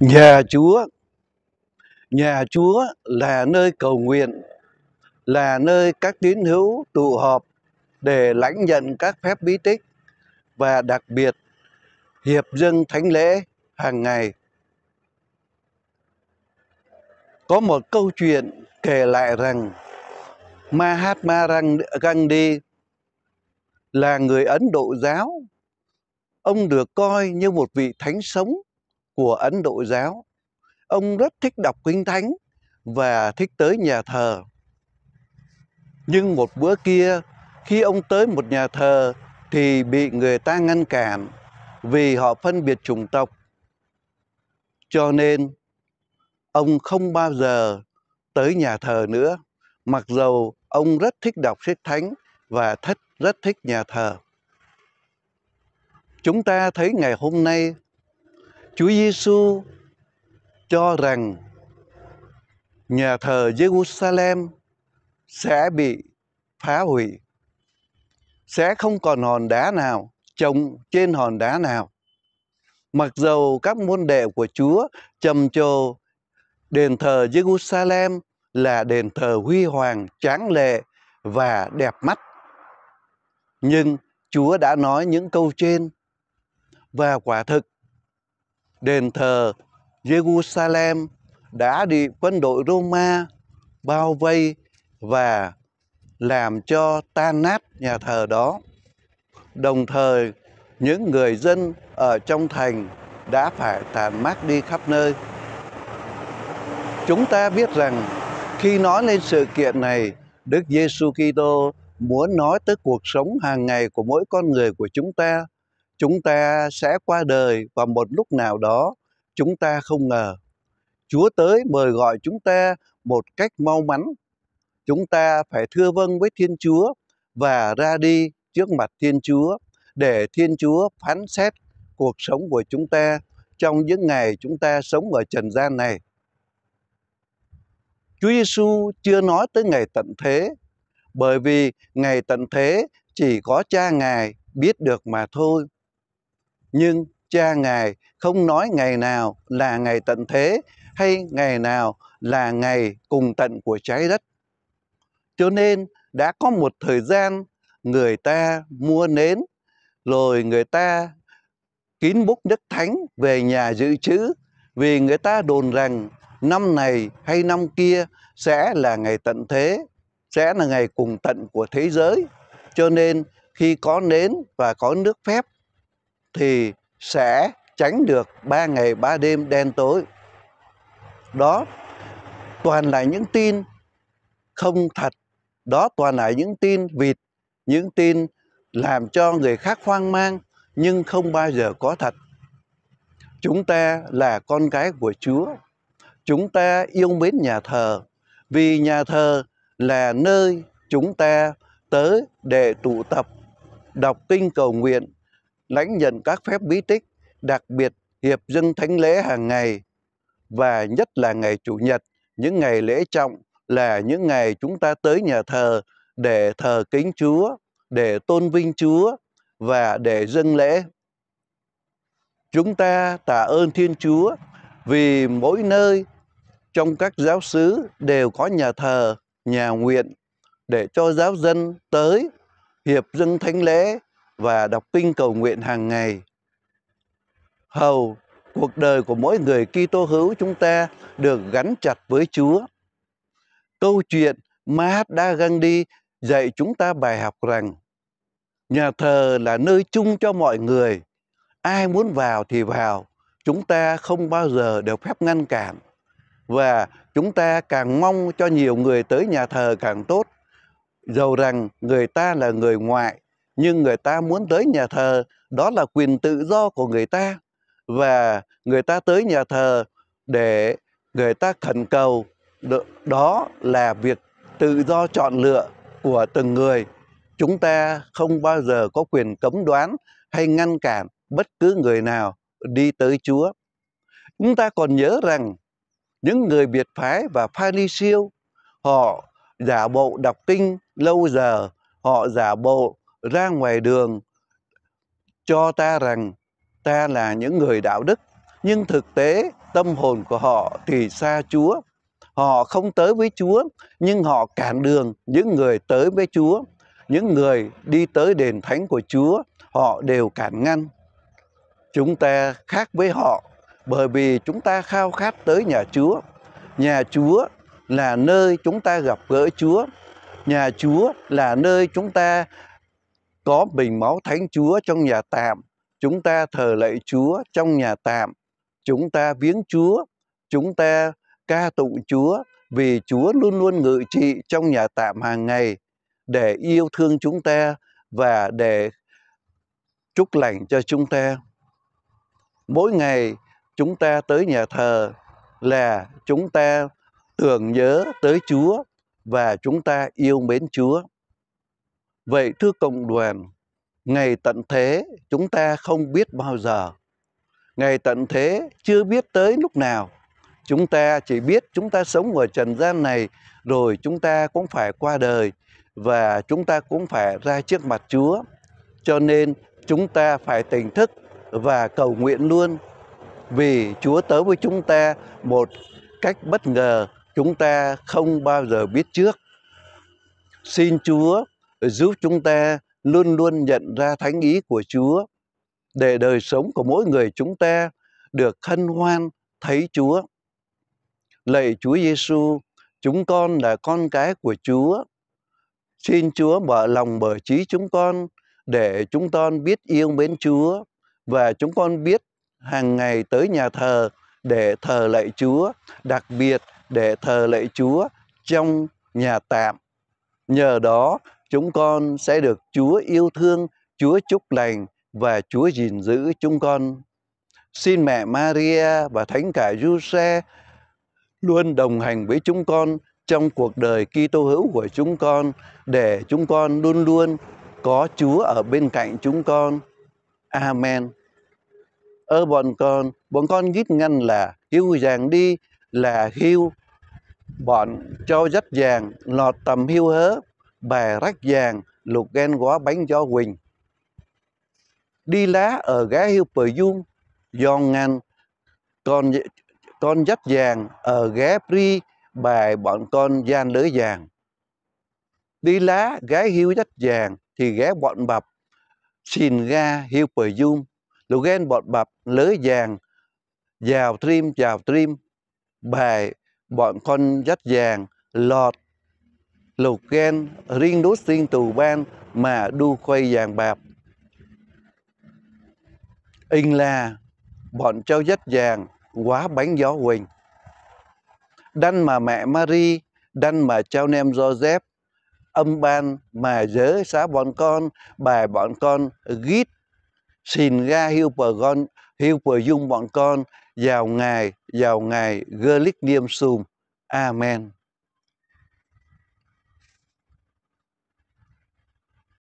Nhà Chúa Nhà Chúa là nơi cầu nguyện Là nơi các tín hữu tụ họp Để lãnh nhận các phép bí tích Và đặc biệt Hiệp dân thánh lễ hàng ngày Có một câu chuyện kể lại rằng Mahatma Gandhi là người Ấn Độ giáo Ông được coi như một vị thánh sống của Ấn Độ giáo. Ông rất thích đọc kinh thánh và thích tới nhà thờ. Nhưng một bữa kia, khi ông tới một nhà thờ thì bị người ta ngăn cản vì họ phân biệt chủng tộc. Cho nên, ông không bao giờ tới nhà thờ nữa, mặc dầu ông rất thích đọc sách thánh và thích rất thích nhà thờ chúng ta thấy ngày hôm nay Chúa Giêsu cho rằng nhà thờ Jerusalem sẽ bị phá hủy, sẽ không còn hòn đá nào trồng trên hòn đá nào. Mặc dầu các môn đệ của Chúa trầm trồ đền thờ Jerusalem là đền thờ huy hoàng, tráng lệ và đẹp mắt. Nhưng Chúa đã nói những câu trên và quả thực, đền thờ Jerusalem đã bị quân đội Roma bao vây và làm cho tan nát nhà thờ đó. Đồng thời, những người dân ở trong thành đã phải tàn mát đi khắp nơi. Chúng ta biết rằng khi nói lên sự kiện này, Đức Giêsu Kitô muốn nói tới cuộc sống hàng ngày của mỗi con người của chúng ta chúng ta sẽ qua đời và một lúc nào đó chúng ta không ngờ. Chúa tới mời gọi chúng ta một cách mau mắn. Chúng ta phải thưa vâng với Thiên Chúa và ra đi trước mặt Thiên Chúa để Thiên Chúa phán xét cuộc sống của chúng ta trong những ngày chúng ta sống ở trần gian này. Chúa Giêsu chưa nói tới ngày tận thế, bởi vì ngày tận thế chỉ có cha Ngài biết được mà thôi nhưng cha ngài không nói ngày nào là ngày tận thế hay ngày nào là ngày cùng tận của trái đất cho nên đã có một thời gian người ta mua nến rồi người ta kín bút đức thánh về nhà dự trữ vì người ta đồn rằng năm này hay năm kia sẽ là ngày tận thế sẽ là ngày cùng tận của thế giới cho nên khi có nến và có nước phép thì sẽ tránh được ba ngày ba đêm đen tối. Đó toàn là những tin không thật, đó toàn là những tin vịt, những tin làm cho người khác hoang mang nhưng không bao giờ có thật. Chúng ta là con cái của Chúa. Chúng ta yêu mến nhà thờ vì nhà thờ là nơi chúng ta tới để tụ tập, đọc kinh cầu nguyện lãnh nhận các phép bí tích, đặc biệt hiệp dân thánh lễ hàng ngày và nhất là ngày Chủ nhật, những ngày lễ trọng là những ngày chúng ta tới nhà thờ để thờ kính Chúa, để tôn vinh Chúa và để dâng lễ. Chúng ta tạ ơn Thiên Chúa vì mỗi nơi trong các giáo xứ đều có nhà thờ, nhà nguyện để cho giáo dân tới hiệp dân thánh lễ và đọc kinh cầu nguyện hàng ngày. Hầu cuộc đời của mỗi người Kitô hữu chúng ta được gắn chặt với Chúa. Câu chuyện Mahatma Gandhi dạy chúng ta bài học rằng nhà thờ là nơi chung cho mọi người, ai muốn vào thì vào, chúng ta không bao giờ được phép ngăn cản và chúng ta càng mong cho nhiều người tới nhà thờ càng tốt dầu rằng người ta là người ngoại nhưng người ta muốn tới nhà thờ đó là quyền tự do của người ta và người ta tới nhà thờ để người ta khẩn cầu đó là việc tự do chọn lựa của từng người chúng ta không bao giờ có quyền cấm đoán hay ngăn cản bất cứ người nào đi tới Chúa. Chúng ta còn nhớ rằng những người biệt phái và pha li siêu họ giả bộ đọc kinh lâu giờ, họ giả bộ ra ngoài đường cho ta rằng ta là những người đạo đức nhưng thực tế tâm hồn của họ thì xa Chúa. Họ không tới với Chúa nhưng họ cản đường những người tới với Chúa. Những người đi tới đền thánh của Chúa họ đều cản ngăn. Chúng ta khác với họ bởi vì chúng ta khao khát tới nhà Chúa. Nhà Chúa là nơi chúng ta gặp gỡ Chúa. Nhà Chúa là nơi chúng ta có bình máu thánh Chúa trong nhà tạm, chúng ta thờ lạy Chúa trong nhà tạm, chúng ta viếng Chúa, chúng ta ca tụng Chúa vì Chúa luôn luôn ngự trị trong nhà tạm hàng ngày để yêu thương chúng ta và để chúc lành cho chúng ta. Mỗi ngày chúng ta tới nhà thờ là chúng ta tưởng nhớ tới Chúa và chúng ta yêu mến Chúa. Vậy thưa cộng đoàn, ngày tận thế chúng ta không biết bao giờ. Ngày tận thế chưa biết tới lúc nào. Chúng ta chỉ biết chúng ta sống ở trần gian này rồi chúng ta cũng phải qua đời và chúng ta cũng phải ra trước mặt Chúa. Cho nên chúng ta phải tỉnh thức và cầu nguyện luôn vì Chúa tới với chúng ta một cách bất ngờ chúng ta không bao giờ biết trước. Xin Chúa giúp chúng ta luôn luôn nhận ra thánh ý của Chúa để đời sống của mỗi người chúng ta được hân hoan thấy Chúa. Lạy Chúa Giêsu, chúng con là con cái của Chúa. Xin Chúa mở lòng mở trí chúng con để chúng con biết yêu mến Chúa và chúng con biết hàng ngày tới nhà thờ để thờ lạy Chúa, đặc biệt để thờ lạy Chúa trong nhà tạm. Nhờ đó chúng con sẽ được Chúa yêu thương, Chúa chúc lành và Chúa gìn giữ chúng con. Xin mẹ Maria và Thánh cả Giuse luôn đồng hành với chúng con trong cuộc đời Kitô hữu của chúng con để chúng con luôn luôn có Chúa ở bên cạnh chúng con. Amen. Ơ bọn con, bọn con viết ngăn là hưu dàng đi là hưu bọn cho dắt dàng lọt tầm hưu hớ bè rách vàng lục ghen quá bánh gió quỳnh đi lá ở gá hiu pờ dung giòn ngàn con con dắt vàng ở ghé pri bài bọn con gian lưới vàng đi lá gái hiu dắt vàng thì ghé bọn bập xin ga hiu pờ dung lục ghen bọn bập lưới vàng vào trim chào trim bài bọn con dắt vàng lọt lục gan riêng đốt riêng tù ban mà đu quay vàng bạc in là bọn trâu dắt vàng quá bánh gió huỳnh đanh mà mẹ Marie đanh mà trao nem Joseph âm ban mà giới xá bọn con bài bọn con gít xin ga hiu pờ con hiu pờ dung bọn con vào ngày vào ngày gơ lích niêm sùm amen